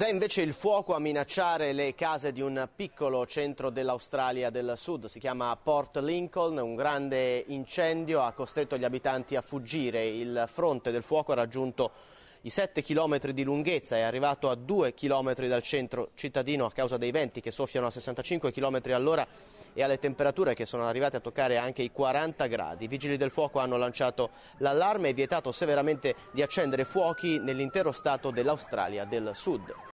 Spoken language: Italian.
Ed è invece il fuoco a minacciare le case di un piccolo centro dell'Australia del Sud, si chiama Port Lincoln, un grande incendio ha costretto gli abitanti a fuggire, il fronte del fuoco ha raggiunto i 7 km di lunghezza è arrivato a 2 km dal centro cittadino a causa dei venti che soffiano a 65 km all'ora e alle temperature che sono arrivate a toccare anche i 40 gradi. I vigili del fuoco hanno lanciato l'allarme e vietato severamente di accendere fuochi nell'intero stato dell'Australia del Sud.